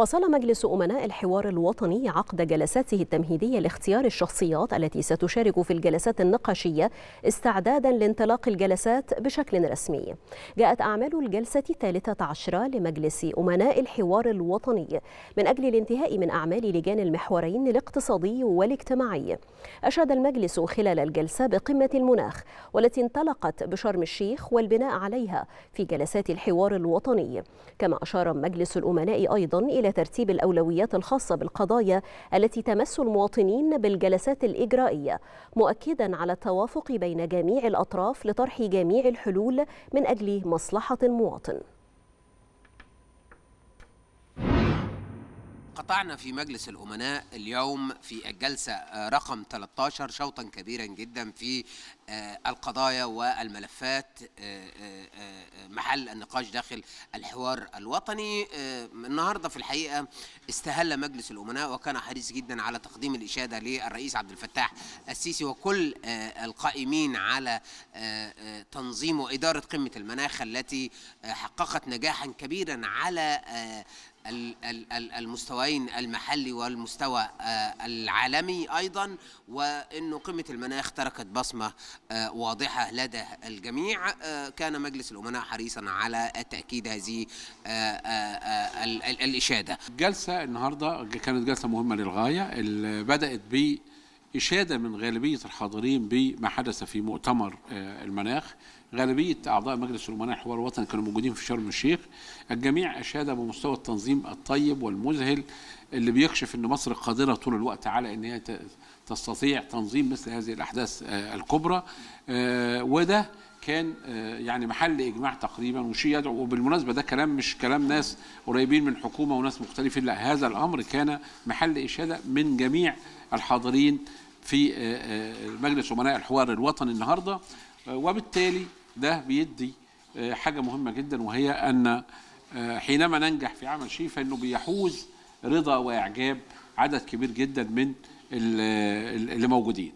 واصل مجلس أمناء الحوار الوطني عقد جلساته التمهيدية لاختيار الشخصيات التي ستشارك في الجلسات النقاشية استعدادا لانطلاق الجلسات بشكل رسمي جاءت أعمال الجلسة الثالثة عشرة لمجلس أمناء الحوار الوطني من أجل الانتهاء من أعمال لجان المحورين الاقتصادي والاجتماعي أشاد المجلس خلال الجلسة بقمة المناخ والتي انطلقت بشرم الشيخ والبناء عليها في جلسات الحوار الوطني كما أشار مجلس الأمناء أيضا إلى ترتيب الأولويات الخاصة بالقضايا التي تمس المواطنين بالجلسات الإجرائية مؤكدا على التوافق بين جميع الأطراف لطرح جميع الحلول من أجل مصلحة المواطن قطعنا في مجلس الأمناء اليوم في الجلسة آه، رقم 13 شوطا كبيرا جدا في آه، القضايا والملفات آه، آه، محل النقاش داخل الحوار الوطني النهارده في الحقيقه استهل مجلس الامناء وكان حريص جدا على تقديم الاشاده للرئيس عبد الفتاح السيسي وكل القائمين على تنظيم واداره قمه المناخ التي حققت نجاحا كبيرا على المستويين المحلي والمستوى العالمي ايضا وانه قمه المناخ تركت بصمه آه، واضحة لدى الجميع آه، كان مجلس الأمناء حريصا على تأكيد هذه آه، الإشادة جلسة النهاردة كانت جلسة مهمة للغاية بدأت ب إشادة من غالبية الحاضرين بما حدث في مؤتمر آه، المناخ غالبية أعضاء مجلس الأمناء الحوار الوطني كانوا موجودين في شرم الشيخ الجميع أشاد بمستوى التنظيم الطيب والمذهل اللي بيكشف أن مصر قادرة طول الوقت على أن هي تستطيع تنظيم مثل هذه الأحداث آه، الكبرى آه، وده كان يعني محل اجماع تقريبا وشيء يدعو وبالمناسبه ده كلام مش كلام ناس قريبين من حكومه وناس مختلفين لا هذا الامر كان محل اشاده من جميع الحاضرين في آه، آه، مجلس امناء الحوار الوطني النهارده آه، وبالتالي ده بيدي حاجه مهمه جدا وهي ان حينما ننجح في عمل شيء فانه بيحوز رضا واعجاب عدد كبير جدا من اللي موجودين